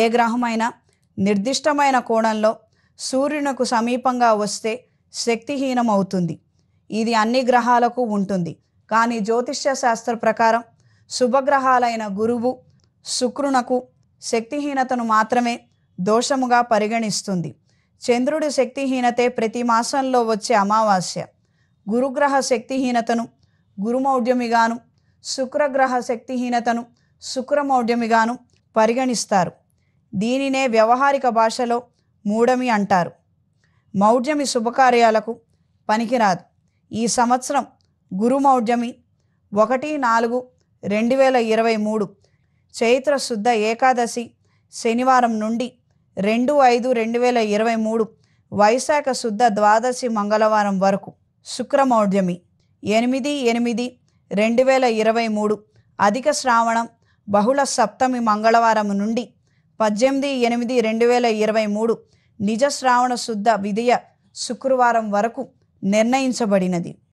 ఏ గ్రహమైనా నిర్దిష్టమైన కోణంలో సూర్యునకు సమీపంగా వస్తే శక్తిహీనం అవుతుంది ఇది అన్ని గ్రహాలకు ఉంటుంది కానీ జ్యోతిష్య శాస్త్ర ప్రకారం శుభగ్రహాలైన గురువు శుక్రునకు శక్తిహీనతను మాత్రమే దోషముగా పరిగణిస్తుంది చంద్రుడి శక్తిహీనతే ప్రతి మాసంలో వచ్చే అమావాస్య గురుగ్రహ శక్తిహీనతను గురుమౌఢ్యమిగాను శుక్రగ్రహ శక్తిహీనతను శుక్రమౌఢ్యమిగాను పరిగణిస్తారు దీనినే వ్యవహారిక భాషలో మూఢమి అంటారు మౌఢ్యమి శుభకార్యాలకు పనికిరాదు ఈ సంవత్సరం గురు మౌఢ్యమి ఒకటి నాలుగు రెండు వేల ఇరవై మూడు చైత్ర శుద్ధ ఏకాదశి శనివారం నుండి రెండు ఐదు రెండు వేల ఇరవై మూడు వైశాఖ శుద్ధ ద్వాదశి మంగళవారం వరకు శుక్రమౌఢ్యమి ఎనిమిది ఎనిమిది రెండు వేల ఇరవై మూడు అధిక శ్రావణం బహుళ సప్తమి మంగళవారం నుండి పద్దెనిమిది ఎనిమిది రెండు వేల ఇరవై మూడు నిజ శ్రావణ శుద్ధ విధియ శుక్రవారం వరకు నిర్ణయించబడినది